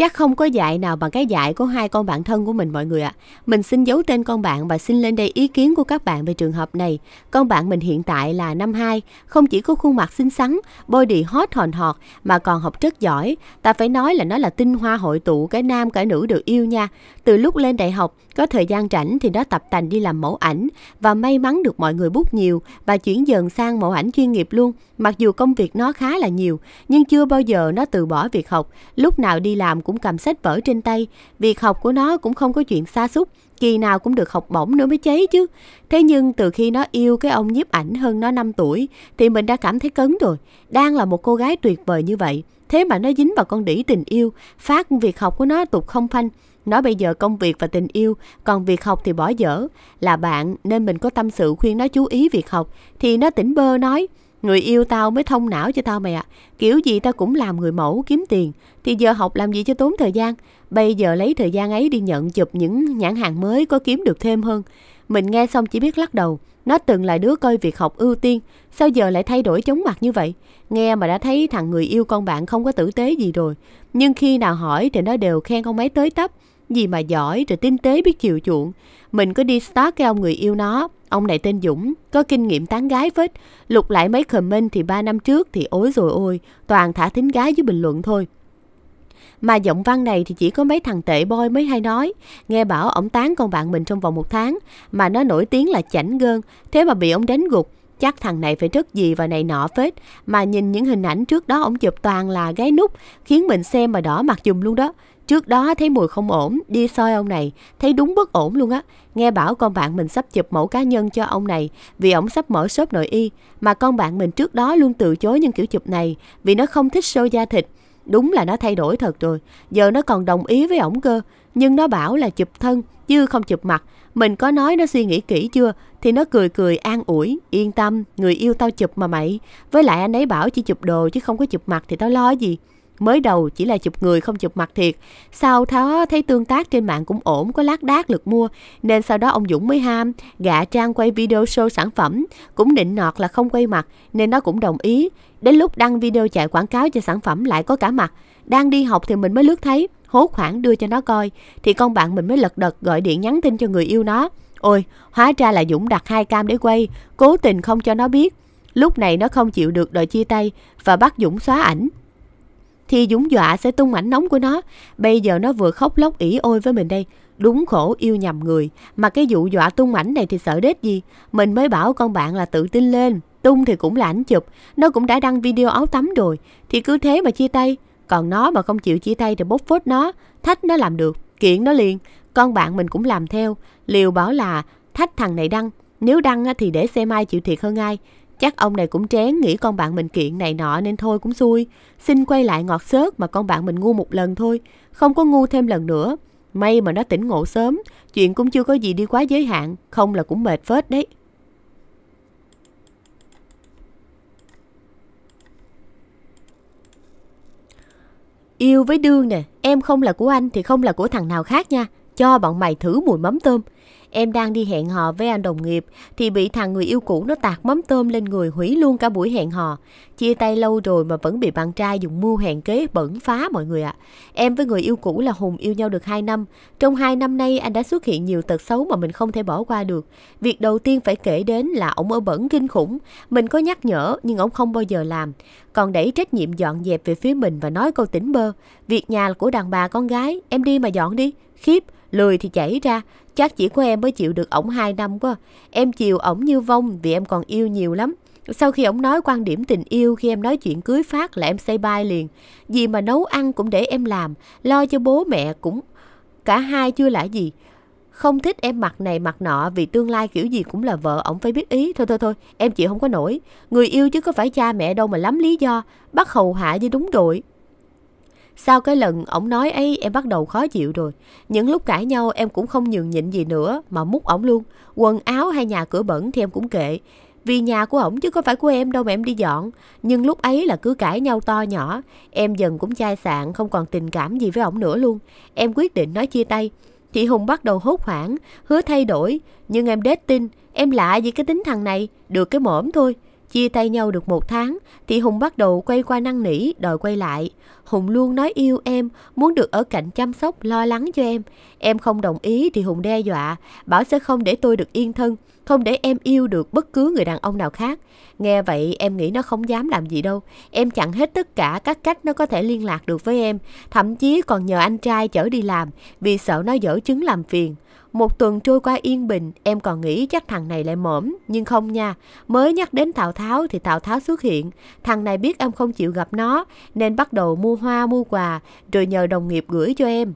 Chắc không có dạy nào bằng cái dạy của hai con bạn thân của mình mọi người ạ. À. Mình xin giấu tên con bạn và xin lên đây ý kiến của các bạn về trường hợp này. Con bạn mình hiện tại là năm 2, không chỉ có khuôn mặt xinh xắn, body hot hòn họt mà còn học rất giỏi. Ta phải nói là nó là tinh hoa hội tụ cả nam cả nữ đều yêu nha. Từ lúc lên đại học, có thời gian rảnh thì nó tập tành đi làm mẫu ảnh và may mắn được mọi người bút nhiều và chuyển dần sang mẫu ảnh chuyên nghiệp luôn. Mặc dù công việc nó khá là nhiều, nhưng chưa bao giờ nó từ bỏ việc học. Lúc nào đi làm cũng cũng cầm sách vở trên tay, việc học của nó cũng không có chuyện xa xúc, kỳ nào cũng được học bổng nữa mới chế chứ. Thế nhưng từ khi nó yêu cái ông nhiếp ảnh hơn nó 5 tuổi thì mình đã cảm thấy cấn rồi, đang là một cô gái tuyệt vời như vậy. Thế mà nó dính vào con đĩ tình yêu, phát việc học của nó tụt không phanh. Nó bây giờ công việc và tình yêu, còn việc học thì bỏ dở. Là bạn nên mình có tâm sự khuyên nó chú ý việc học, thì nó tỉnh bơ nói, Người yêu tao mới thông não cho tao mày ạ. Kiểu gì tao cũng làm người mẫu kiếm tiền. Thì giờ học làm gì cho tốn thời gian. Bây giờ lấy thời gian ấy đi nhận chụp những nhãn hàng mới có kiếm được thêm hơn. Mình nghe xong chỉ biết lắc đầu. Nó từng là đứa coi việc học ưu tiên. Sao giờ lại thay đổi chóng mặt như vậy? Nghe mà đã thấy thằng người yêu con bạn không có tử tế gì rồi. Nhưng khi nào hỏi thì nó đều khen con mấy tới tấp gì mà giỏi rồi tinh tế biết chiều chuộng. Mình có đi stalk cái ông người yêu nó, ông này tên Dũng, có kinh nghiệm tán gái phết. Lục lại mấy comment thì 3 năm trước thì ối rồi ôi, toàn thả thính gái dưới bình luận thôi. Mà giọng văn này thì chỉ có mấy thằng tệ boy mới hay nói. Nghe bảo ổng tán con bạn mình trong vòng một tháng, mà nó nổi tiếng là chảnh gơn, thế mà bị ổng đánh gục. Chắc thằng này phải rất gì và này nọ phết. Mà nhìn những hình ảnh trước đó ổng chụp toàn là gái nút, khiến mình xem mà đỏ mặt dùm luôn đó. Trước đó thấy mùi không ổn, đi soi ông này, thấy đúng bất ổn luôn á. Nghe bảo con bạn mình sắp chụp mẫu cá nhân cho ông này vì ổng sắp mở shop nội y, mà con bạn mình trước đó luôn từ chối những kiểu chụp này vì nó không thích show da thịt. Đúng là nó thay đổi thật rồi, giờ nó còn đồng ý với ổng cơ, nhưng nó bảo là chụp thân chứ không chụp mặt. Mình có nói nó suy nghĩ kỹ chưa thì nó cười cười an ủi, yên tâm, người yêu tao chụp mà mày. Với lại anh ấy bảo chỉ chụp đồ chứ không có chụp mặt thì tao lo gì. Mới đầu chỉ là chụp người không chụp mặt thiệt. Sau đó thấy tương tác trên mạng cũng ổn, có lát đác lượt mua. Nên sau đó ông Dũng mới ham, gạ trang quay video show sản phẩm. Cũng định nọt là không quay mặt, nên nó cũng đồng ý. Đến lúc đăng video chạy quảng cáo cho sản phẩm lại có cả mặt. Đang đi học thì mình mới lướt thấy, hố khoảng đưa cho nó coi. Thì con bạn mình mới lật đật gọi điện nhắn tin cho người yêu nó. Ôi, hóa ra là Dũng đặt hai cam để quay, cố tình không cho nó biết. Lúc này nó không chịu được đòi chia tay và bắt Dũng xóa ảnh thì Dũng dọa sẽ tung ảnh nóng của nó. Bây giờ nó vừa khóc lóc ỉ ôi với mình đây. Đúng khổ yêu nhầm người. Mà cái vụ dọa tung ảnh này thì sợ đết gì. Mình mới bảo con bạn là tự tin lên. Tung thì cũng là ảnh chụp. Nó cũng đã đăng video áo tắm rồi. Thì cứ thế mà chia tay. Còn nó mà không chịu chia tay thì bốc phốt nó. Thách nó làm được. Kiện nó liền. Con bạn mình cũng làm theo. Liều bảo là thách thằng này đăng. Nếu đăng thì để xem ai chịu thiệt hơn ai. Chắc ông này cũng trén nghĩ con bạn mình kiện này nọ nên thôi cũng xui. Xin quay lại ngọt xớt mà con bạn mình ngu một lần thôi, không có ngu thêm lần nữa. May mà nó tỉnh ngộ sớm, chuyện cũng chưa có gì đi quá giới hạn, không là cũng mệt phết đấy. Yêu với đương nè, em không là của anh thì không là của thằng nào khác nha. Cho bọn mày thử mùi mắm tôm. Em đang đi hẹn hò với anh đồng nghiệp thì bị thằng người yêu cũ nó tạt mắm tôm lên người hủy luôn cả buổi hẹn hò. Chia tay lâu rồi mà vẫn bị bạn trai dùng mưu hẹn kế bẩn phá mọi người ạ. À. Em với người yêu cũ là Hùng yêu nhau được 2 năm. Trong 2 năm nay anh đã xuất hiện nhiều tật xấu mà mình không thể bỏ qua được. Việc đầu tiên phải kể đến là ổng ở bẩn kinh khủng. Mình có nhắc nhở nhưng ổng không bao giờ làm. Còn đẩy trách nhiệm dọn dẹp về phía mình và nói câu tỉnh bơ. Việc nhà là của đàn bà con gái, em đi mà dọn đi. Khiếp, Lười thì chảy ra, chắc chỉ có em mới chịu được ổng 2 năm quá. Em chiều ổng như vong vì em còn yêu nhiều lắm. Sau khi ổng nói quan điểm tình yêu khi em nói chuyện cưới phát là em say bay liền. Gì mà nấu ăn cũng để em làm, lo cho bố mẹ cũng cả hai chưa là gì. Không thích em mặt này mặt nọ vì tương lai kiểu gì cũng là vợ ổng phải biết ý. Thôi thôi thôi, em chịu không có nổi. Người yêu chứ có phải cha mẹ đâu mà lắm lý do. Bắt hầu hạ với đúng đội. Sau cái lần ổng nói ấy em bắt đầu khó chịu rồi. Những lúc cãi nhau em cũng không nhường nhịn gì nữa mà mút ổng luôn. Quần áo hay nhà cửa bẩn thì em cũng kệ. Vì nhà của ổng chứ có phải của em đâu mà em đi dọn. Nhưng lúc ấy là cứ cãi nhau to nhỏ. Em dần cũng chai sạn không còn tình cảm gì với ổng nữa luôn. Em quyết định nói chia tay. Chị Hùng bắt đầu hốt hoảng, hứa thay đổi. Nhưng em đết tin, em lạ gì cái tính thằng này, được cái mõm thôi. Chia tay nhau được một tháng thì Hùng bắt đầu quay qua năn nỉ đòi quay lại. Hùng luôn nói yêu em, muốn được ở cạnh chăm sóc, lo lắng cho em. Em không đồng ý thì Hùng đe dọa, bảo sẽ không để tôi được yên thân, không để em yêu được bất cứ người đàn ông nào khác. Nghe vậy em nghĩ nó không dám làm gì đâu. Em chặn hết tất cả các cách nó có thể liên lạc được với em, thậm chí còn nhờ anh trai chở đi làm vì sợ nó dở chứng làm phiền. Một tuần trôi qua yên bình, em còn nghĩ chắc thằng này lại mõm, nhưng không nha. Mới nhắc đến Tào Tháo thì Tào Tháo xuất hiện. Thằng này biết em không chịu gặp nó, nên bắt đầu mua hoa mua quà, rồi nhờ đồng nghiệp gửi cho em.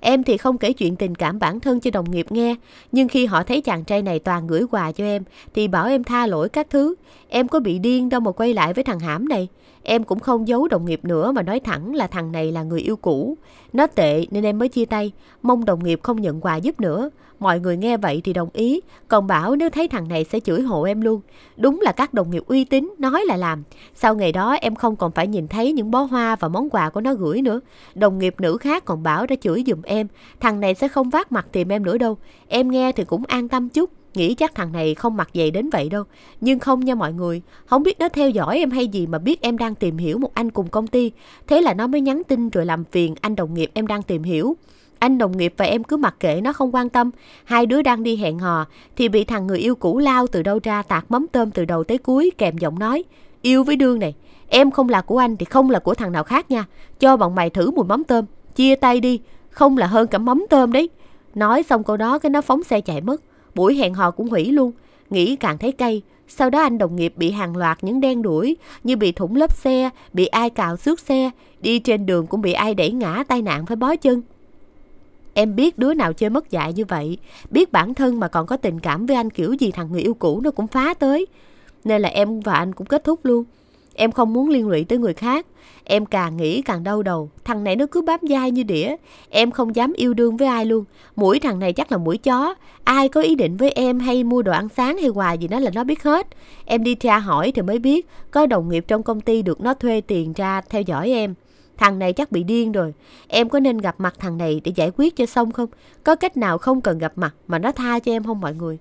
Em thì không kể chuyện tình cảm bản thân cho đồng nghiệp nghe, nhưng khi họ thấy chàng trai này toàn gửi quà cho em, thì bảo em tha lỗi các thứ. Em có bị điên đâu mà quay lại với thằng hãm này. Em cũng không giấu đồng nghiệp nữa mà nói thẳng là thằng này là người yêu cũ. Nó tệ nên em mới chia tay, mong đồng nghiệp không nhận quà giúp nữa. Mọi người nghe vậy thì đồng ý, còn bảo nếu thấy thằng này sẽ chửi hộ em luôn. Đúng là các đồng nghiệp uy tín, nói là làm. Sau ngày đó em không còn phải nhìn thấy những bó hoa và món quà của nó gửi nữa. Đồng nghiệp nữ khác còn bảo đã chửi giùm em, thằng này sẽ không vác mặt tìm em nữa đâu. Em nghe thì cũng an tâm chút. Nghĩ chắc thằng này không mặc giày đến vậy đâu. Nhưng không nha mọi người. Không biết nó theo dõi em hay gì mà biết em đang tìm hiểu một anh cùng công ty. Thế là nó mới nhắn tin rồi làm phiền anh đồng nghiệp em đang tìm hiểu. Anh đồng nghiệp và em cứ mặc kệ nó không quan tâm. Hai đứa đang đi hẹn hò thì bị thằng người yêu cũ lao từ đâu ra tạt mắm tôm từ đầu tới cuối kèm giọng nói. Yêu với đương này, em không là của anh thì không là của thằng nào khác nha. Cho bọn mày thử mùi mắm tôm, chia tay đi, không là hơn cả mắm tôm đấy. Nói xong câu đó cái nó phóng xe chạy mất. Buổi hẹn hò cũng hủy luôn, nghĩ càng thấy cay. Sau đó anh đồng nghiệp bị hàng loạt những đen đuổi như bị thủng lớp xe, bị ai cào xước xe, đi trên đường cũng bị ai đẩy ngã tai nạn phải bó chân. Em biết đứa nào chơi mất dạy như vậy, biết bản thân mà còn có tình cảm với anh kiểu gì thằng người yêu cũ nó cũng phá tới. Nên là em và anh cũng kết thúc luôn. Em không muốn liên lụy tới người khác. Em càng nghĩ càng đau đầu, thằng này nó cứ bám dai như đĩa. Em không dám yêu đương với ai luôn, mũi thằng này chắc là mũi chó. Ai có ý định với em hay mua đồ ăn sáng hay quà gì đó là nó biết hết. Em đi tra hỏi thì mới biết, có đồng nghiệp trong công ty được nó thuê tiền ra theo dõi em. Thằng này chắc bị điên rồi. Em có nên gặp mặt thằng này để giải quyết cho xong không? Có cách nào không cần gặp mặt mà nó tha cho em không mọi người?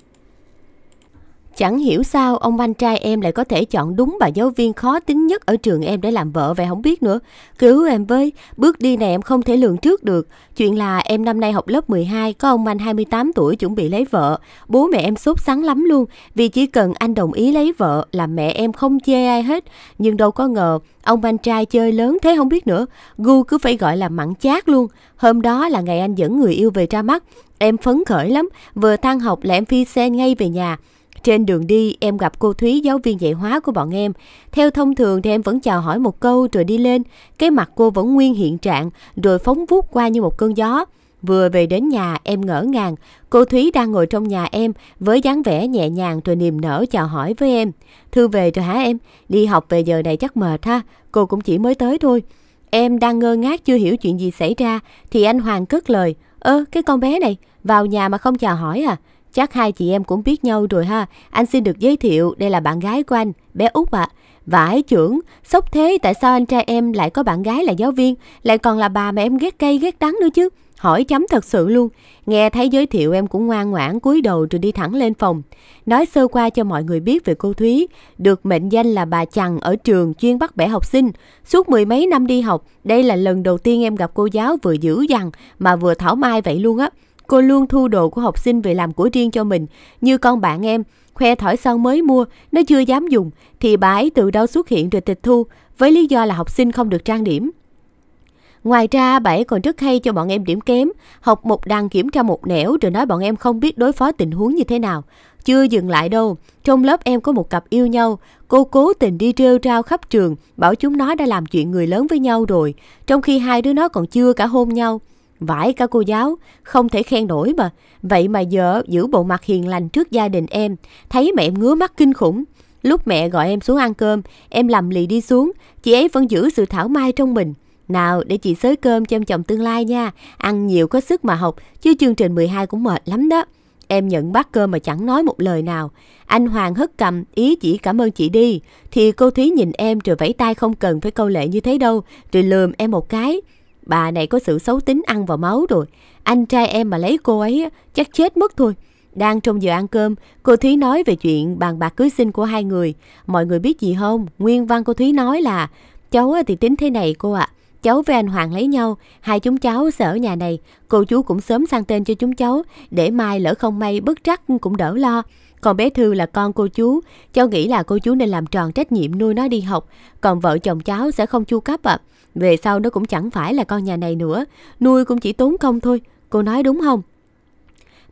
Chẳng hiểu sao ông anh trai em lại có thể chọn đúng bà giáo viên khó tính nhất ở trường em để làm vợ vậy không biết nữa. Cứu em với, bước đi này em không thể lường trước được. Chuyện là em năm nay học lớp 12, có ông anh 28 tuổi chuẩn bị lấy vợ. Bố mẹ em sốt sắng lắm luôn, vì chỉ cần anh đồng ý lấy vợ là mẹ em không chê ai hết. Nhưng đâu có ngờ, ông anh trai chơi lớn thế không biết nữa. Gu cứ phải gọi là mặn chát luôn. Hôm đó là ngày anh dẫn người yêu về ra mắt. Em phấn khởi lắm, vừa tan học là em phi xe ngay về nhà. Trên đường đi, em gặp cô Thúy giáo viên dạy hóa của bọn em. Theo thông thường thì em vẫn chào hỏi một câu rồi đi lên. Cái mặt cô vẫn nguyên hiện trạng, rồi phóng vút qua như một cơn gió. Vừa về đến nhà, em ngỡ ngàng. Cô Thúy đang ngồi trong nhà em với dáng vẻ nhẹ nhàng rồi niềm nở chào hỏi với em. Thư về rồi hả em? Đi học về giờ này chắc mệt ha. Cô cũng chỉ mới tới thôi. Em đang ngơ ngác chưa hiểu chuyện gì xảy ra thì anh Hoàng cất lời. Ơ, cái con bé này, vào nhà mà không chào hỏi à? Chắc hai chị em cũng biết nhau rồi ha. Anh xin được giới thiệu, đây là bạn gái của anh, bé Út ạ. À. Vãi trưởng, sốc thế tại sao anh trai em lại có bạn gái là giáo viên, lại còn là bà mà em ghét cay ghét đắng nữa chứ. Hỏi chấm thật sự luôn. Nghe thấy giới thiệu em cũng ngoan ngoãn cúi đầu rồi đi thẳng lên phòng. Nói sơ qua cho mọi người biết về cô Thúy. Được mệnh danh là bà chằn ở trường chuyên bắt bẻ học sinh. Suốt mười mấy năm đi học, đây là lần đầu tiên em gặp cô giáo vừa dữ dằn mà vừa thảo mai vậy luôn á. Cô luôn thu đồ của học sinh về làm của riêng cho mình, như con bạn em, khoe thỏi son mới mua, nó chưa dám dùng, thì bà ấy từ đâu xuất hiện rồi tịch thu, với lý do là học sinh không được trang điểm. Ngoài ra, bà ấy còn rất hay cho bọn em điểm kém, học một đằng kiểm tra một nẻo rồi nói bọn em không biết đối phó tình huống như thế nào. Chưa dừng lại đâu, trong lớp em có một cặp yêu nhau, cô cố tình đi trêu trao khắp trường, bảo chúng nó đã làm chuyện người lớn với nhau rồi, trong khi hai đứa nó còn chưa cả hôn nhau. Vãi cả cô giáo, không thể khen nổi mà. Vậy mà vợ giữ bộ mặt hiền lành trước gia đình em, thấy mẹ em ngứa mắt kinh khủng. Lúc mẹ gọi em xuống ăn cơm, em lầm lì đi xuống, chị ấy vẫn giữ sự thảo mai trong mình. Nào, để chị xới cơm cho em chồng tương lai nha, ăn nhiều có sức mà học, chứ chương trình 12 cũng mệt lắm đó. Em nhận bát cơm mà chẳng nói một lời nào. Anh Hoàng hất cầm, ý chỉ cảm ơn chị đi. Thì cô Thúy nhìn em rồi vẫy tay không cần phải câu lệ như thế đâu, rồi lườm em một cái. Bà này có sự xấu tính ăn vào máu rồi. Anh trai em mà lấy cô ấy chắc chết mất thôi. Đang trong giờ ăn cơm, cô Thúy nói về chuyện bàn bạc cưới xin của hai người. Mọi người biết gì không? Nguyên văn cô Thúy nói là cháu thì tính thế này cô ạ. À. Cháu với anh Hoàng lấy nhau, hai chúng cháu sẽ ở nhà này. Cô chú cũng sớm sang tên cho chúng cháu, để mai lỡ không may bất trắc cũng đỡ lo. Còn bé Thư là con cô chú, cháu nghĩ là cô chú nên làm tròn trách nhiệm nuôi nó đi học, còn vợ chồng cháu sẽ không chu cấp ạ. À. Về sau nó cũng chẳng phải là con nhà này nữa, nuôi cũng chỉ tốn công thôi, cô nói đúng không?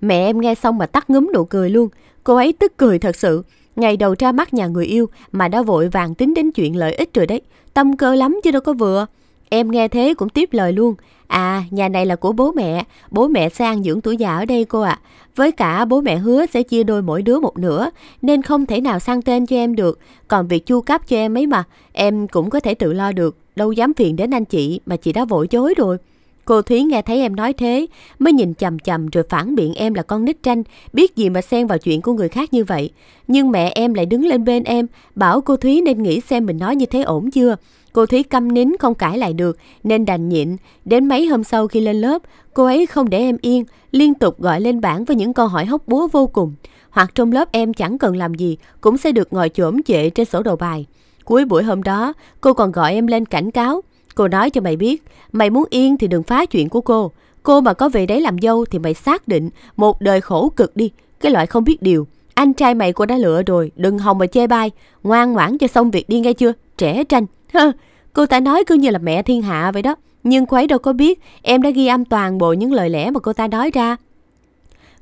Mẹ em nghe xong mà tắt ngấm nụ cười luôn, cô ấy tức cười thật sự. Ngày đầu ra mắt nhà người yêu mà đã vội vàng tính đến chuyện lợi ích rồi đấy, tâm cơ lắm chứ đâu có vừa. Em nghe thế cũng tiếp lời luôn. À, nhà này là của bố mẹ, bố mẹ sang dưỡng tuổi già ở đây cô ạ. Với cả bố mẹ hứa sẽ chia đôi mỗi đứa một nửa, nên không thể nào sang tên cho em được. Còn việc chu cấp cho em ấy mà, em cũng có thể tự lo được đâu dám phiền đến anh chị mà chị đã vội chối rồi. Cô Thúy nghe thấy em nói thế, mới nhìn chầm chầm rồi phản biện em là con nít tranh, biết gì mà xen vào chuyện của người khác như vậy. Nhưng mẹ em lại đứng lên bên em, bảo cô Thúy nên nghĩ xem mình nói như thế ổn chưa. Cô Thúy câm nín không cãi lại được, nên đành nhịn. Đến mấy hôm sau khi lên lớp, cô ấy không để em yên, liên tục gọi lên bảng với những câu hỏi hóc búa vô cùng. Hoặc trong lớp em chẳng cần làm gì, cũng sẽ được ngồi chổm chệ trên sổ đầu bài. Cuối buổi hôm đó, cô còn gọi em lên cảnh cáo. Cô nói cho mày biết, mày muốn yên thì đừng phá chuyện của cô. Cô mà có về đấy làm dâu thì mày xác định một đời khổ cực đi, cái loại không biết điều. Anh trai mày cô đã lựa rồi, đừng hòng mà chê bai. Ngoan ngoãn cho xong việc đi nghe chưa, trẻ tranh. Hơ, cô ta nói cứ như là mẹ thiên hạ vậy đó. Nhưng cô ấy đâu có biết, em đã ghi âm toàn bộ những lời lẽ mà cô ta nói ra.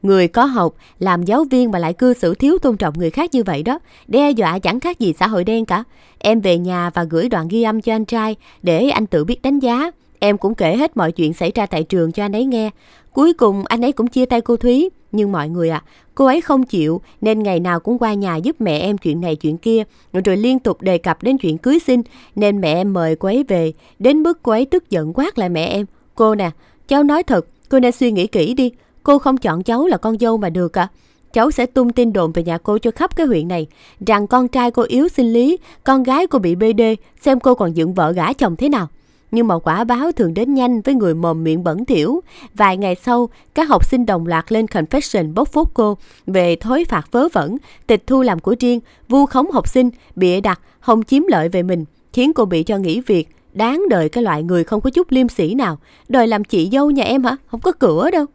Người có học, làm giáo viên mà lại cư xử thiếu tôn trọng người khác như vậy đó, đe dọa chẳng khác gì xã hội đen cả. Em về nhà và gửi đoạn ghi âm cho anh trai để anh tự biết đánh giá. Em cũng kể hết mọi chuyện xảy ra tại trường cho anh ấy nghe. Cuối cùng anh ấy cũng chia tay cô Thúy. Nhưng mọi người ạ, à, cô ấy không chịu nên ngày nào cũng qua nhà giúp mẹ em chuyện này chuyện kia, rồi liên tục đề cập đến chuyện cưới xin nên mẹ em mời cô ấy về, đến mức cô ấy tức giận quát lại mẹ em. Cô nè, cháu nói thật, cô nên suy nghĩ kỹ đi, Cô không chọn cháu là con dâu mà được ạ. À? Cháu sẽ tung tin đồn về nhà cô cho khắp cái huyện này, rằng con trai cô yếu sinh lý, con gái cô bị BD, xem cô còn dựng vợ gả chồng thế nào. Nhưng mà quả báo thường đến nhanh với người mồm miệng bẩn thỉu. Vài ngày sau, các học sinh đồng loạt lên confession bốc phốt cô về thối phạt vớ vẩn, tịch thu làm của riêng, vu khống học sinh, bịa đặt, hòng chiếm lợi về mình, khiến cô bị cho nghỉ việc. Đáng đời cái loại người không có chút liêm sỉ nào. Đời làm chị dâu nhà em hả? Không có cửa đâu.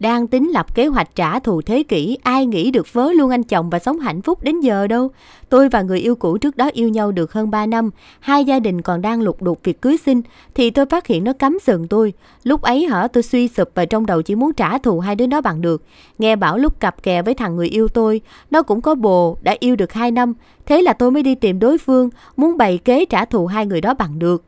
Đang tính lập kế hoạch trả thù thế kỷ, ai nghĩ được vớ luôn anh chồng và sống hạnh phúc đến giờ đâu. Tôi và người yêu cũ trước đó yêu nhau được hơn 3 năm, hai gia đình còn đang lục đục việc cưới xin, thì tôi phát hiện nó cấm sừng tôi. Lúc ấy hả, tôi suy sụp và trong đầu chỉ muốn trả thù hai đứa nó bằng được. Nghe bảo lúc cặp kè với thằng người yêu tôi, nó cũng có bồ, đã yêu được 2 năm. Thế là tôi mới đi tìm đối phương, muốn bày kế trả thù hai người đó bằng được.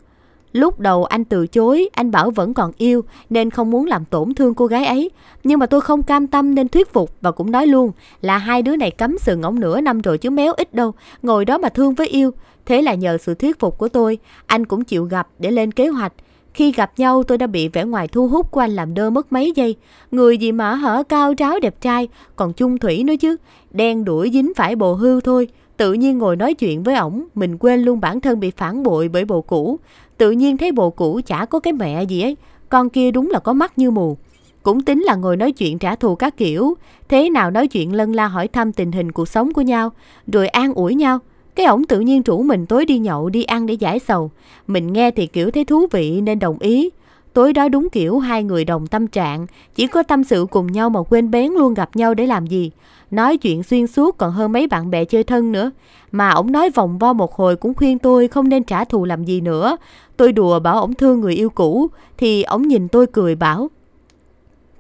Lúc đầu anh từ chối, anh bảo vẫn còn yêu nên không muốn làm tổn thương cô gái ấy. Nhưng mà tôi không cam tâm nên thuyết phục và cũng nói luôn là hai đứa này cấm sừng ổng nửa năm rồi chứ méo ít đâu, ngồi đó mà thương với yêu. Thế là nhờ sự thuyết phục của tôi, anh cũng chịu gặp để lên kế hoạch. Khi gặp nhau tôi đã bị vẻ ngoài thu hút của anh làm đơ mất mấy giây. Người gì mà hở cao ráo đẹp trai, còn chung thủy nữa chứ. Đen đuổi dính phải bồ hưu thôi. Tự nhiên ngồi nói chuyện với ổng, mình quên luôn bản thân bị phản bội bởi bộ cũ. Tự nhiên thấy bộ cũ chả có cái mẹ gì ấy, con kia đúng là có mắt như mù. Cũng tính là ngồi nói chuyện trả thù các kiểu, thế nào nói chuyện lân la hỏi thăm tình hình cuộc sống của nhau, rồi an ủi nhau. Cái ổng tự nhiên rủ mình tối đi nhậu đi ăn để giải sầu. Mình nghe thì kiểu thấy thú vị nên đồng ý. Tối đó đúng kiểu hai người đồng tâm trạng, chỉ có tâm sự cùng nhau mà quên bén luôn gặp nhau để làm gì nói chuyện xuyên suốt còn hơn mấy bạn bè chơi thân nữa. Mà ổng nói vòng vo một hồi cũng khuyên tôi không nên trả thù làm gì nữa. Tôi đùa bảo ổng thương người yêu cũ, thì ổng nhìn tôi cười bảo.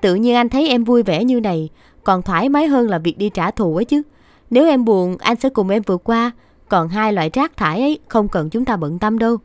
Tự nhiên anh thấy em vui vẻ như này, còn thoải mái hơn là việc đi trả thù ấy chứ. Nếu em buồn, anh sẽ cùng em vượt qua, còn hai loại rác thải ấy không cần chúng ta bận tâm đâu.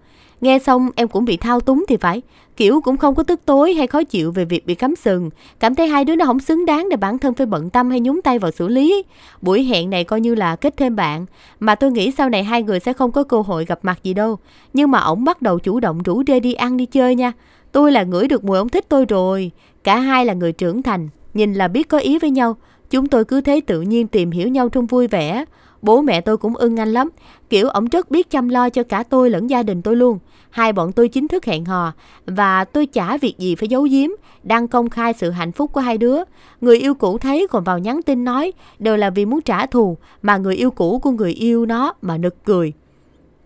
Nghe xong em cũng bị thao túng thì phải, kiểu cũng không có tức tối hay khó chịu về việc bị cắm sừng, cảm thấy hai đứa nó không xứng đáng để bản thân phải bận tâm hay nhúng tay vào xử lý. Buổi hẹn này coi như là kết thêm bạn, mà tôi nghĩ sau này hai người sẽ không có cơ hội gặp mặt gì đâu. Nhưng mà ổng bắt đầu chủ động rủ rê đi ăn đi chơi nha. Tôi là ngửi được mùi ổng thích tôi rồi. Cả hai là người trưởng thành, nhìn là biết có ý với nhau. Chúng tôi cứ thế tự nhiên tìm hiểu nhau trong vui vẻ. Bố mẹ tôi cũng ưng anh lắm, kiểu ổng rất biết chăm lo cho cả tôi lẫn gia đình tôi luôn. Hai bọn tôi chính thức hẹn hò và tôi chả việc gì phải giấu giếm, đang công khai sự hạnh phúc của hai đứa. Người yêu cũ thấy còn vào nhắn tin nói đều là vì muốn trả thù mà người yêu cũ của người yêu nó mà nực cười.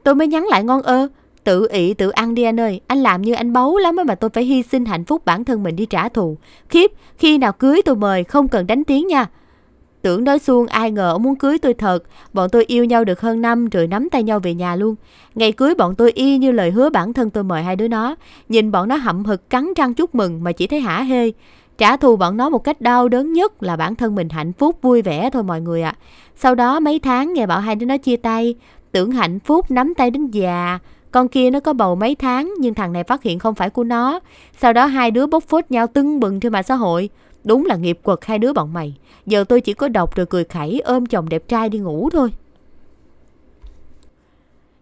Tôi mới nhắn lại ngon ơ, tự ị tự ăn đi anh ơi, anh làm như anh báu lắm mà tôi phải hy sinh hạnh phúc bản thân mình đi trả thù. Khiếp, khi nào cưới tôi mời không cần đánh tiếng nha. Tưởng nói suông ai ngờ ông muốn cưới tôi thật. Bọn tôi yêu nhau được hơn năm rồi nắm tay nhau về nhà luôn. Ngày cưới bọn tôi y như lời hứa bản thân tôi mời hai đứa nó. Nhìn bọn nó hậm hực cắn răng chúc mừng mà chỉ thấy hả hê. Trả thù bọn nó một cách đau đớn nhất là bản thân mình hạnh phúc vui vẻ thôi mọi người ạ. À. Sau đó mấy tháng nghe bảo hai đứa nó chia tay. Tưởng hạnh phúc nắm tay đến già. Con kia nó có bầu mấy tháng nhưng thằng này phát hiện không phải của nó. Sau đó hai đứa bốc phốt nhau tưng bừng trên mạng xã hội. Đúng là nghiệp quật hai đứa bọn mày. Giờ tôi chỉ có đọc rồi cười khẩy ôm chồng đẹp trai đi ngủ thôi.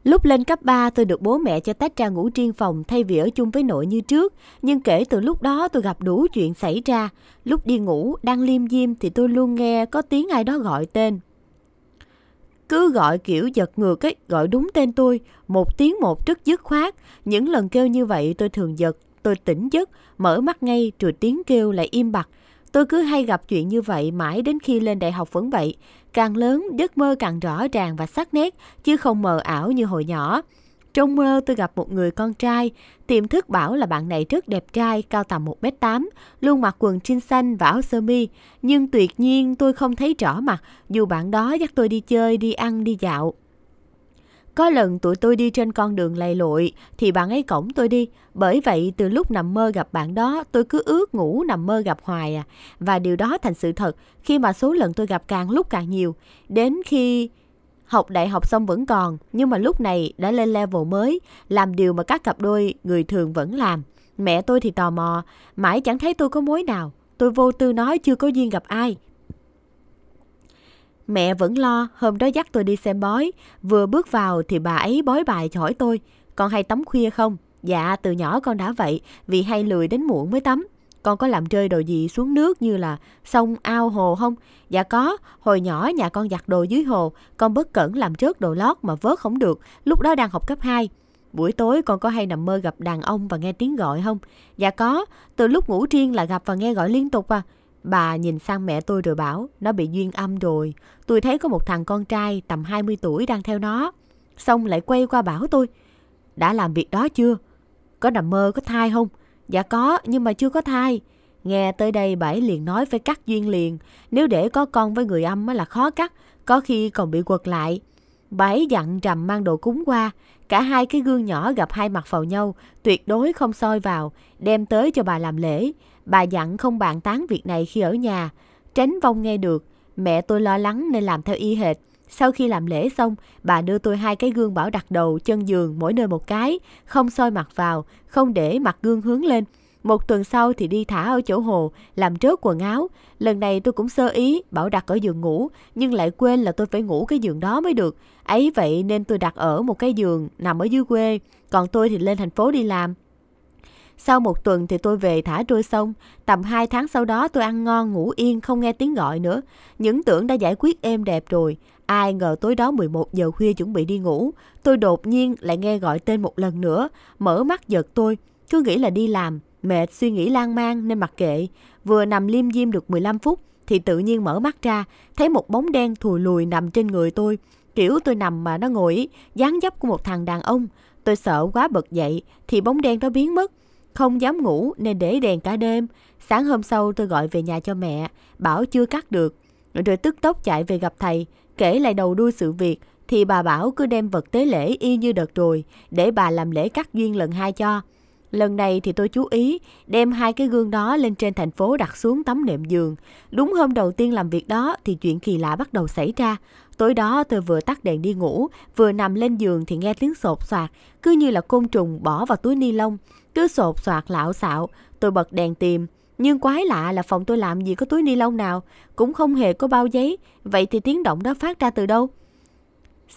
Lúc lên cấp 3 tôi được bố mẹ cho tách ra ngủ riêng phòng thay vì ở chung với nội như trước. Nhưng kể từ lúc đó tôi gặp đủ chuyện xảy ra. Lúc đi ngủ, đang liêm diêm thì tôi luôn nghe có tiếng ai đó gọi tên. Cứ gọi kiểu giật ngược ấy, gọi đúng tên tôi, một tiếng một rất dứt khoát. Những lần kêu như vậy tôi thường giật, tôi tỉnh giấc, mở mắt ngay rồi tiếng kêu lại im bặt. Tôi cứ hay gặp chuyện như vậy mãi đến khi lên đại học vẫn vậy. Càng lớn, giấc mơ càng rõ ràng và sắc nét, chứ không mờ ảo như hồi nhỏ. Trong mơ tôi gặp một người con trai, tiềm thức bảo là bạn này rất đẹp trai, cao tầm 1m8, luôn mặc quần jean xanh và áo sơ mi. Nhưng tuyệt nhiên tôi không thấy rõ mặt, dù bạn đó dắt tôi đi chơi, đi ăn, đi dạo. Có lần tụi tôi đi trên con đường lầy lội thì bạn ấy cổng tôi đi. Bởi vậy từ lúc nằm mơ gặp bạn đó tôi cứ ước ngủ nằm mơ gặp hoài à. Và điều đó thành sự thật khi mà số lần tôi gặp càng lúc càng nhiều. Đến khi học đại học xong vẫn còn nhưng mà lúc này đã lên level mới làm điều mà các cặp đôi người thường vẫn làm. Mẹ tôi thì tò mò, mãi chẳng thấy tôi có mối nào. Tôi vô tư nói chưa có duyên gặp ai, Mẹ vẫn lo, hôm đó dắt tôi đi xem bói. Vừa bước vào thì bà ấy bói bài hỏi tôi, con hay tắm khuya không? Dạ, từ nhỏ con đã vậy, vì hay lười đến muộn mới tắm. Con có làm rơi đồ gì xuống nước như là sông, ao, hồ không? Dạ có, hồi nhỏ nhà con giặt đồ dưới hồ, con bất cẩn làm rớt đồ lót mà vớt không được, lúc đó đang học cấp 2. Buổi tối con có hay nằm mơ gặp đàn ông và nghe tiếng gọi không? Dạ có, từ lúc ngủ riêng là gặp và nghe gọi liên tục à. Bà nhìn sang mẹ tôi rồi bảo, nó bị duyên âm rồi. Tôi thấy có một thằng con trai tầm 20 tuổi đang theo nó. Xong lại quay qua bảo tôi, đã làm việc đó chưa? Có nằm mơ có thai không? Dạ có, nhưng mà chưa có thai. Nghe tới đây bảy liền nói phải cắt duyên liền. Nếu để có con với người âm là khó cắt, có khi còn bị quật lại. Bảy dặn Trầm mang đồ cúng qua, cả hai cái gương nhỏ gặp hai mặt vào nhau, tuyệt đối không soi vào, đem tới cho bà làm lễ. Bà dặn không bàn tán việc này khi ở nhà, tránh vong nghe được. Mẹ tôi lo lắng nên làm theo y hệt. Sau khi làm lễ xong, bà đưa tôi hai cái gương bảo đặt đầu, chân giường, mỗi nơi một cái, không soi mặt vào, không để mặt gương hướng lên. Một tuần sau thì đi thả ở chỗ hồ, làm trớt quần áo. Lần này tôi cũng sơ ý, bảo đặt ở giường ngủ, nhưng lại quên là tôi phải ngủ cái giường đó mới được. Ấy vậy nên tôi đặt ở một cái giường nằm ở dưới quê, còn tôi thì lên thành phố đi làm. Sau một tuần thì tôi về thả trôi sông, tầm 2 tháng sau đó tôi ăn ngon ngủ yên không nghe tiếng gọi nữa. Những tưởng đã giải quyết êm đẹp rồi, ai ngờ tối đó 11 giờ khuya chuẩn bị đi ngủ, tôi đột nhiên lại nghe gọi tên một lần nữa, mở mắt giật tôi, cứ nghĩ là đi làm, mệt suy nghĩ lan man nên mặc kệ. Vừa nằm liêm diêm được 15 phút thì tự nhiên mở mắt ra, thấy một bóng đen thùi lùi nằm trên người tôi. Kiểu tôi nằm mà nó ngồi ý, dáng dấp của một thằng đàn ông. Tôi sợ quá bật dậy thì bóng đen đó biến mất. Không dám ngủ nên để đèn cả đêm. Sáng hôm sau tôi gọi về nhà cho mẹ, bảo chưa cắt được. Rồi tức tốc chạy về gặp thầy, kể lại đầu đuôi sự việc thì bà bảo cứ đem vật tế lễ y như đợt rồi để bà làm lễ cắt duyên lần hai cho. Lần này thì tôi chú ý đem hai cái gương đó lên trên thành phố đặt xuống tấm nệm giường. Đúng hôm đầu tiên làm việc đó thì chuyện kỳ lạ bắt đầu xảy ra. Tối đó tôi vừa tắt đèn đi ngủ, vừa nằm lên giường thì nghe tiếng sột soạt, cứ như là côn trùng bỏ vào túi ni lông. Cứ sột soạt lão xạo, tôi bật đèn tìm. Nhưng quái lạ là phòng tôi làm gì có túi ni lông nào, cũng không hề có bao giấy, vậy thì tiếng động đó phát ra từ đâu?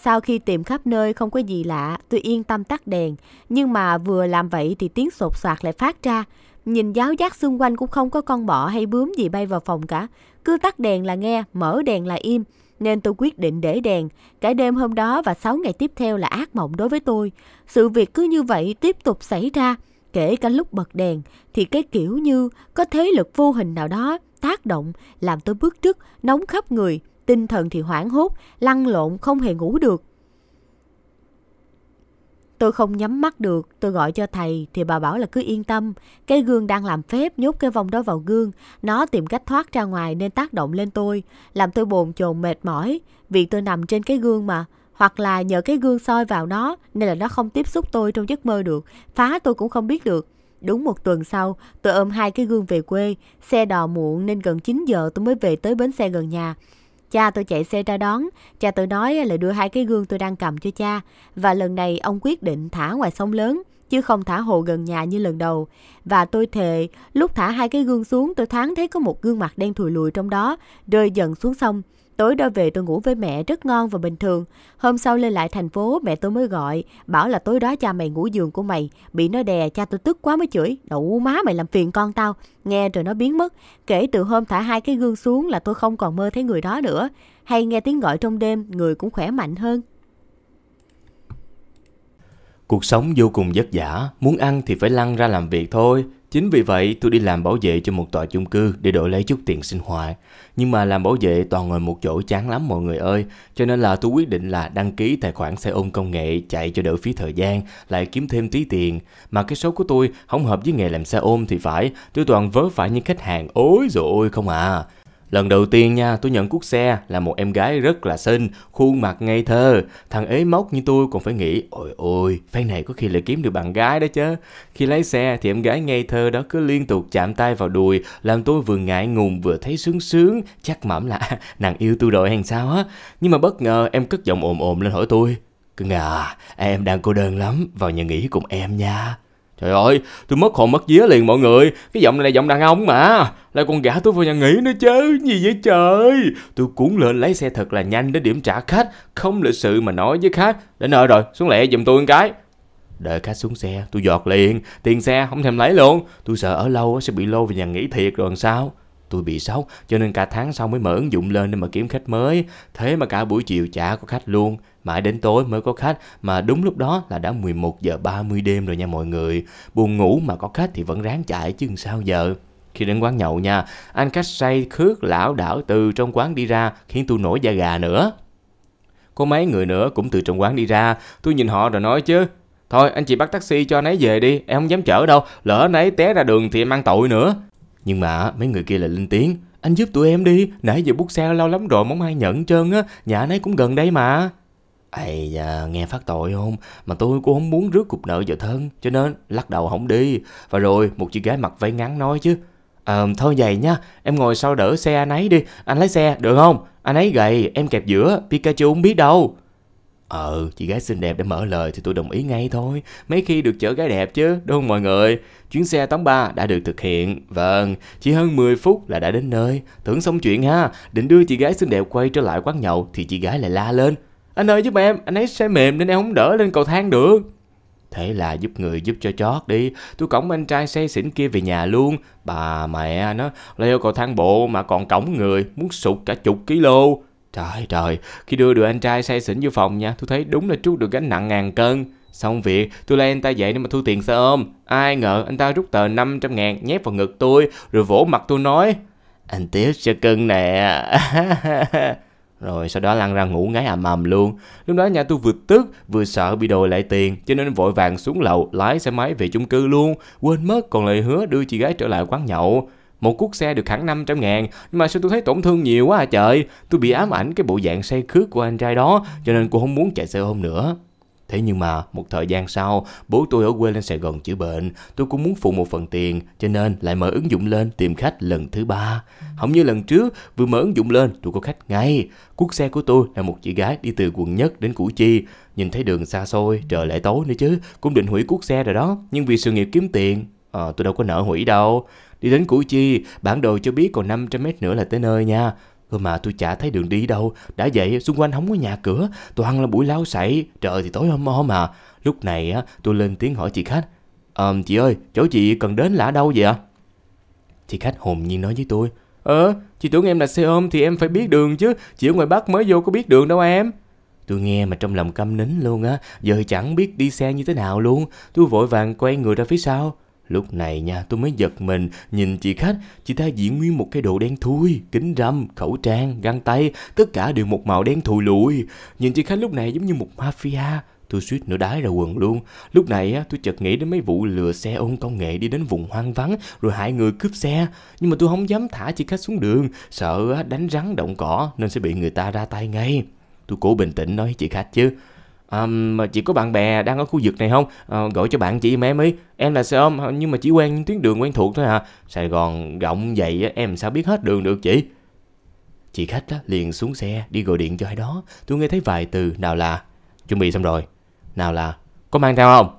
Sau khi tìm khắp nơi không có gì lạ, tôi yên tâm tắt đèn, nhưng mà vừa làm vậy thì tiếng sột soạt lại phát ra. Nhìn giáo giác xung quanh cũng không có con bọ hay bướm gì bay vào phòng cả, cứ tắt đèn là nghe, mở đèn là im nên tôi quyết định để đèn. Cả đêm hôm đó và 6 ngày tiếp theo là ác mộng đối với tôi. Sự việc cứ như vậy tiếp tục xảy ra. Kể cả lúc bật đèn thì cái kiểu như có thế lực vô hình nào đó tác động làm tôi bức trước nóng khắp người, tinh thần thì hoảng hốt, lăn lộn không hề ngủ được. Tôi không nhắm mắt được, tôi gọi cho thầy thì bà bảo là cứ yên tâm. Cái gương đang làm phép nhốt cái vòng đó vào gương. Nó tìm cách thoát ra ngoài nên tác động lên tôi, làm tôi bồn chồn mệt mỏi. Vì tôi nằm trên cái gương mà, hoặc là nhờ cái gương soi vào nó nên là nó không tiếp xúc tôi trong giấc mơ được, phá tôi cũng không biết được. Đúng một tuần sau, tôi ôm hai cái gương về quê, xe đò muộn nên gần 9 giờ tôi mới về tới bến xe gần nhà. Cha tôi chạy xe ra đón, cha tôi nói là đưa hai cái gương tôi đang cầm cho cha và lần này ông quyết định thả ngoài sông lớn chứ không thả hồ gần nhà như lần đầu. Và tôi thề, lúc thả hai cái gương xuống tôi thoáng thấy có một gương mặt đen thùi lùi trong đó, rơi dần xuống sông. Tối đó về tôi ngủ với mẹ rất ngon và bình thường. Hôm sau lên lại thành phố, mẹ tôi mới gọi, bảo là tối đó cha mày ngủ giường của mày. Bị nó đè, cha tôi tức quá mới chửi. Đậu má mày làm phiền con tao. Nghe rồi nó biến mất. Kể từ hôm thả hai cái gương xuống là tôi không còn mơ thấy người đó nữa. Hay nghe tiếng gọi trong đêm, người cũng khỏe mạnh hơn. Cuộc sống vô cùng vất vả, muốn ăn thì phải lăn ra làm việc thôi. Chính vì vậy tôi đi làm bảo vệ cho một tòa chung cư để đổi lấy chút tiền sinh hoạt. Nhưng mà làm bảo vệ toàn ngồi một chỗ chán lắm mọi người ơi, cho nên là tôi quyết định là đăng ký tài khoản xe ôm công nghệ chạy cho đỡ phí thời gian, lại kiếm thêm tí tiền. Mà cái số của tôi không hợp với nghề làm xe ôm thì phải, tôi toàn vớ phải những khách hàng ối rồi ôi không à. Lần đầu tiên nha, tôi nhận cuốc xe là một em gái rất là xinh, khuôn mặt ngây thơ. Thằng ế mốc như tôi còn phải nghĩ, ôi ôi, fan này có khi lại kiếm được bạn gái đó chứ. Khi lái xe thì em gái ngây thơ đó cứ liên tục chạm tay vào đùi, làm tôi vừa ngại ngùng vừa thấy sướng sướng, chắc mẩm là nàng yêu tôi rồi hay sao á. Nhưng mà bất ngờ em cất giọng ồm ồm lên hỏi tôi, Cưng à, em đang cô đơn lắm, vào nhà nghỉ cùng em nha. Trời ơi, tôi mất hồn mất vía liền mọi người. Cái giọng này là giọng đàn ông mà. Là con gã tôi vào nhà nghỉ nữa chứ. Gì vậy trời? Tôi cuốn lên lấy xe thật là nhanh đến điểm trả khách. Không lịch sự mà nói với khách. Đến nơi rồi, xuống lẹ giùm tôi một cái. Đợi khách xuống xe, tôi giọt liền. Tiền xe không thèm lấy luôn. Tôi sợ ở lâu sẽ bị lô về nhà nghỉ thiệt rồi làm sao. Tôi bị sốc cho nên cả tháng sau mới mở ứng dụng lên để mà kiếm khách mới. Thế mà cả buổi chiều chả có khách luôn. Mãi đến tối mới có khách mà đúng lúc đó là đã 11 giờ 30 đêm rồi nha mọi người. Buồn ngủ mà có khách thì vẫn ráng chạy chứ sao giờ. Khi đến quán nhậu nha, anh khách say khước lão đảo từ trong quán đi ra khiến tôi nổi da gà nữa. Có mấy người nữa cũng từ trong quán đi ra, tôi nhìn họ rồi nói chứ. Thôi anh chị bắt taxi cho anh ấy về đi, em không dám chở đâu, lỡ anh ấy té ra đường thì em ăn tội nữa. Nhưng mà mấy người kia lại lên tiếng Anh giúp tụi em đi Nãy giờ bút xe lâu lắm rồi mong ai nhận trơn á Nhà nấy cũng gần đây mà Ây da, nghe phát tội không? Mà tôi cũng không muốn rước cục nợ vợ thân Cho nên lắc đầu không đi Và rồi một chị gái mặc váy ngắn nói chứ à, thôi vậy nha, em ngồi sau đỡ xe anh ấy đi Anh lái xe, được không? Anh ấy gầy, em kẹp giữa Pikachu không biết đâu Ờ, chị gái xinh đẹp để mở lời thì tôi đồng ý ngay thôi. Mấy khi được chở gái đẹp chứ, đúng không mọi người? Chuyến xe tóm 3 đã được thực hiện. Vâng, chỉ hơn 10 phút là đã đến nơi. Tưởng xong chuyện ha, định đưa chị gái xinh đẹp quay trở lại quán nhậu thì chị gái lại la lên. Anh ơi giúp em, anh ấy xe mềm nên em không đỡ lên cầu thang được. Thế là giúp người giúp cho chót đi Tôi cõng anh trai say xỉn kia về nhà luôn Bà mẹ nó leo cầu thang bộ mà còn cõng người Muốn sụt cả chục ký lô Trời trời, khi đưa được anh trai say xỉn vô phòng nha, tôi thấy đúng là trút được gánh nặng ngàn cân. Xong việc, tôi lấy anh ta dậy để mà thu tiền xe ôm. Ai ngờ anh ta rút tờ 500 ngàn nhét vào ngực tôi, rồi vỗ mặt tôi nói. Anh tiếc cho cưng nè. rồi sau đó lăn ra ngủ ngáy ầm ầm luôn. Lúc đó nhà tôi vừa tức, vừa sợ bị đòi lại tiền, cho nên vội vàng xuống lầu lái xe máy về chung cư luôn. Quên mất còn lời hứa đưa chị gái trở lại quán nhậu. Một cuốc xe được hẳn 500 ngàn nhưng Mà sao tôi thấy tổn thương nhiều quá à trời Tôi bị ám ảnh cái bộ dạng say khước của anh trai đó Cho nên cô không muốn chạy xe ôm nữa Thế nhưng mà một thời gian sau, bố tôi ở quê lên Sài Gòn chữa bệnh, tôi cũng muốn phụ một phần tiền, cho nên lại mở ứng dụng lên tìm khách lần thứ ba. Không như lần trước, vừa mở ứng dụng lên, tôi có khách ngay. Cuốc xe của tôi là một chị gái đi từ quận nhất đến Củ Chi. Nhìn thấy đường xa xôi, trời lại tối nữa chứ, cũng định hủy cuốc xe rồi đó. Nhưng vì sự nghiệp kiếm tiền, à, tôi đâu có nợ hủy đâu. Đi đến Củ Chi, bản đồ cho biết còn 500 mét nữa là tới nơi nha. Cơ mà tôi chả thấy đường đi đâu, đã vậy xung quanh không có nhà cửa, toàn là bụi lao sậy, trời thì tối om mò mà. Lúc này á, tôi lên tiếng hỏi chị khách, à, chị ơi, chỗ chị cần đến là ở đâu vậy ạ? Chị khách hồn nhiên nói với tôi, Ờ, chị tưởng em là xe ôm thì em phải biết đường chứ, chị ở ngoài Bắc mới vô có biết đường đâu em. Tôi nghe mà trong lòng căm nín luôn á, giờ chẳng biết đi xe như thế nào luôn, tôi vội vàng quay người ra phía sau. Lúc này nha, tôi mới giật mình, nhìn chị khách, chị ta diện nguyên một cái đồ đen thui, kính râm, khẩu trang, găng tay, tất cả đều một màu đen thùi lụi. Nhìn chị khách lúc này giống như một mafia, tôi suýt nữa đái ra quần luôn. Lúc này á, tôi chợt nghĩ đến mấy vụ lừa xe ôn công nghệ đi đến vùng hoang vắng rồi hại người cướp xe. Nhưng mà tôi không dám thả chị khách xuống đường, sợ đánh rắn động cỏ nên sẽ bị người ta ra tay ngay. Tôi cố bình tĩnh nói với chị khách chứ mà chị có bạn bè đang ở khu vực này không uh, gọi cho bạn chị em em ý em là xe ôm nhưng mà chỉ quen những tuyến đường quen thuộc thôi à sài gòn rộng vậy em sao biết hết đường được chị chị khách á, liền xuống xe đi gọi điện cho ai đó tôi nghe thấy vài từ nào là chuẩn bị xong rồi nào là có mang theo không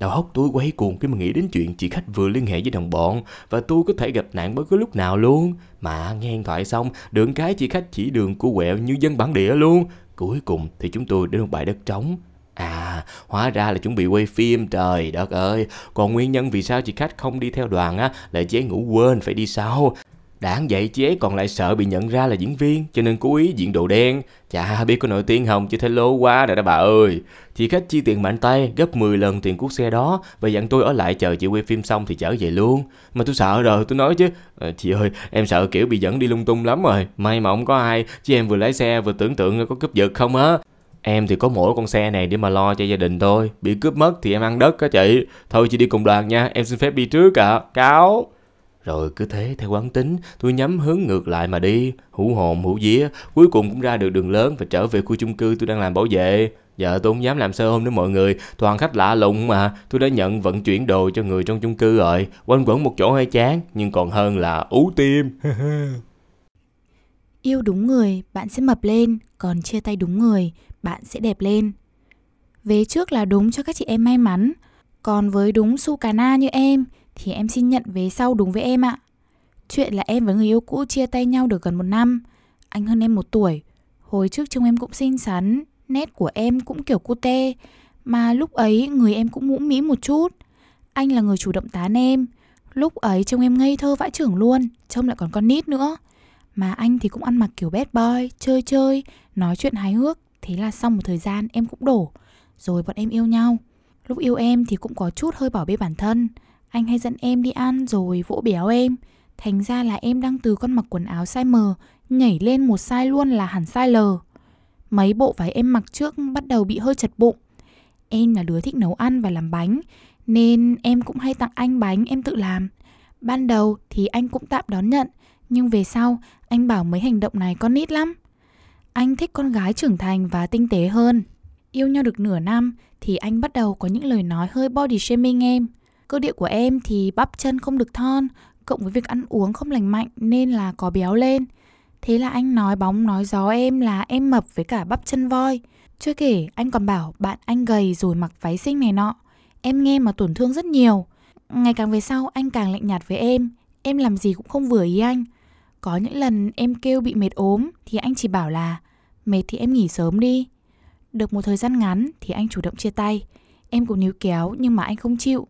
Đầu hốc tôi quay cuồng khi mà nghĩ đến chuyện chị khách vừa liên hệ với đồng bọn và tôi có thể gặp nạn bất cứ lúc nào luôn. Mà nghe điện thoại xong, đường cái chị khách chỉ đường của quẹo như dân bản địa luôn. Cuối cùng thì chúng tôi đến một bãi đất trống À, hóa ra là chuẩn bị quay phim trời đất ơi. Còn nguyên nhân vì sao chị khách không đi theo đoàn á là chế ngủ quên phải đi sau. Đáng vậy chị ấy còn lại sợ bị nhận ra là diễn viên Cho nên cố ý diện đồ đen Chả biết có nổi tiếng không chứ thấy lố quá rồi đó bà ơi Chị khách chi tiền mạnh tay gấp 10 lần tiền cuốc xe đó Và dặn tôi ở lại chờ chị quay phim xong thì trở về luôn Mà tôi sợ rồi tôi nói chứ à, Chị ơi em sợ kiểu bị dẫn đi lung tung lắm rồi May mà không có ai Chứ em vừa lái xe vừa tưởng tượng có cướp giật không á Em thì có mỗi con xe này để mà lo cho gia đình thôi Bị cướp mất thì em ăn đất á chị Thôi chị đi cùng đoàn nha Em xin phép đi trước ạ à. Cáo rồi cứ thế theo quán tính, tôi nhắm hướng ngược lại mà đi, hủ hồn hủ vía, cuối cùng cũng ra được đường lớn và trở về khu chung cư tôi đang làm bảo vệ. Giờ tôi không dám làm sơ hôm nữa mọi người, toàn khách lạ lùng mà, tôi đã nhận vận chuyển đồ cho người trong chung cư rồi, quanh quẩn một chỗ hơi chán, nhưng còn hơn là ú tim. Yêu đúng người, bạn sẽ mập lên, còn chia tay đúng người, bạn sẽ đẹp lên. Vế trước là đúng cho các chị em may mắn, còn với đúng Sukana như em thì em xin nhận về sau đúng với em ạ. Chuyện là em với người yêu cũ chia tay nhau được gần một năm. Anh hơn em một tuổi. Hồi trước trông em cũng xinh xắn, nét của em cũng kiểu cute. Mà lúc ấy người em cũng mũm mĩm một chút. Anh là người chủ động tán em. Lúc ấy trông em ngây thơ vãi trưởng luôn, trông lại còn con nít nữa. Mà anh thì cũng ăn mặc kiểu bad boy, chơi chơi, nói chuyện hài hước. Thế là xong một thời gian em cũng đổ. Rồi bọn em yêu nhau. Lúc yêu em thì cũng có chút hơi bỏ bê bản thân Anh hay dẫn em đi ăn rồi vỗ béo em Thành ra là em đang từ con mặc quần áo size M Nhảy lên một size luôn là hẳn size L Mấy bộ váy em mặc trước bắt đầu bị hơi chật bụng Em là đứa thích nấu ăn và làm bánh Nên em cũng hay tặng anh bánh em tự làm Ban đầu thì anh cũng tạm đón nhận Nhưng về sau anh bảo mấy hành động này con nít lắm Anh thích con gái trưởng thành và tinh tế hơn Yêu nhau được nửa năm thì anh bắt đầu có những lời nói hơi body shaming em. Cơ địa của em thì bắp chân không được thon, cộng với việc ăn uống không lành mạnh nên là có béo lên. Thế là anh nói bóng nói gió em là em mập với cả bắp chân voi. Chưa kể anh còn bảo bạn anh gầy rồi mặc váy xinh này nọ. Em nghe mà tổn thương rất nhiều. Ngày càng về sau anh càng lạnh nhạt với em, em làm gì cũng không vừa ý anh. Có những lần em kêu bị mệt ốm thì anh chỉ bảo là mệt thì em nghỉ sớm đi, được một thời gian ngắn thì anh chủ động chia tay. Em cũng níu kéo nhưng mà anh không chịu.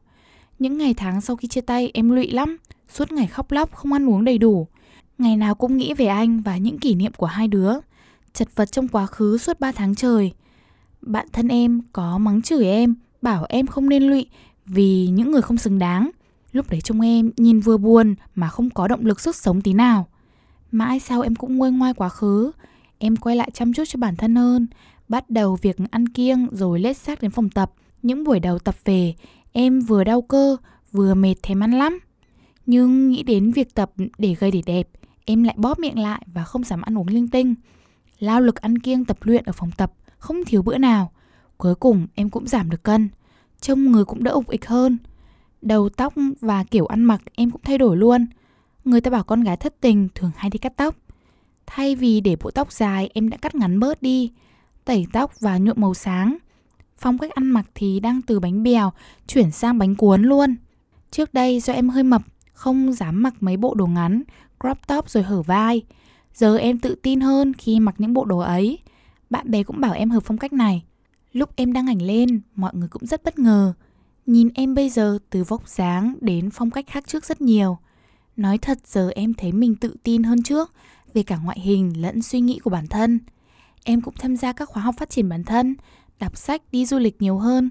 Những ngày tháng sau khi chia tay em lụy lắm, suốt ngày khóc lóc không ăn uống đầy đủ. Ngày nào cũng nghĩ về anh và những kỷ niệm của hai đứa. Chật vật trong quá khứ suốt 3 tháng trời. Bạn thân em có mắng chửi em, bảo em không nên lụy vì những người không xứng đáng. Lúc đấy trông em nhìn vừa buồn mà không có động lực sức sống tí nào. Mãi sau em cũng nguôi ngoai quá khứ, em quay lại chăm chút cho bản thân hơn Bắt đầu việc ăn kiêng rồi lết xác đến phòng tập. Những buổi đầu tập về, em vừa đau cơ, vừa mệt thèm ăn lắm. Nhưng nghĩ đến việc tập để gây để đẹp, em lại bóp miệng lại và không dám ăn uống linh tinh. Lao lực ăn kiêng tập luyện ở phòng tập, không thiếu bữa nào. Cuối cùng em cũng giảm được cân, trông người cũng đỡ ục ịch hơn. Đầu tóc và kiểu ăn mặc em cũng thay đổi luôn. Người ta bảo con gái thất tình thường hay đi cắt tóc. Thay vì để bộ tóc dài em đã cắt ngắn bớt đi, tẩy tóc và nhuộm màu sáng. Phong cách ăn mặc thì đang từ bánh bèo chuyển sang bánh cuốn luôn. Trước đây do em hơi mập, không dám mặc mấy bộ đồ ngắn, crop top rồi hở vai. Giờ em tự tin hơn khi mặc những bộ đồ ấy. Bạn bè cũng bảo em hợp phong cách này. Lúc em đăng ảnh lên, mọi người cũng rất bất ngờ. Nhìn em bây giờ từ vóc dáng đến phong cách khác trước rất nhiều. Nói thật giờ em thấy mình tự tin hơn trước về cả ngoại hình lẫn suy nghĩ của bản thân em cũng tham gia các khóa học phát triển bản thân, đọc sách, đi du lịch nhiều hơn.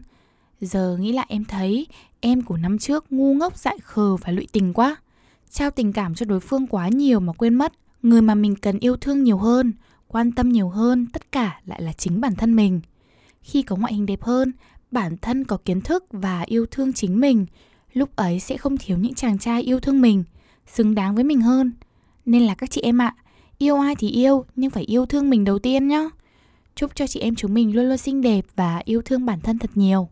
Giờ nghĩ lại em thấy em của năm trước ngu ngốc dại khờ và lụy tình quá. Trao tình cảm cho đối phương quá nhiều mà quên mất. Người mà mình cần yêu thương nhiều hơn, quan tâm nhiều hơn tất cả lại là chính bản thân mình. Khi có ngoại hình đẹp hơn, bản thân có kiến thức và yêu thương chính mình, lúc ấy sẽ không thiếu những chàng trai yêu thương mình, xứng đáng với mình hơn. Nên là các chị em ạ, à, Yêu ai thì yêu, nhưng phải yêu thương mình đầu tiên nhé. Chúc cho chị em chúng mình luôn luôn xinh đẹp và yêu thương bản thân thật nhiều.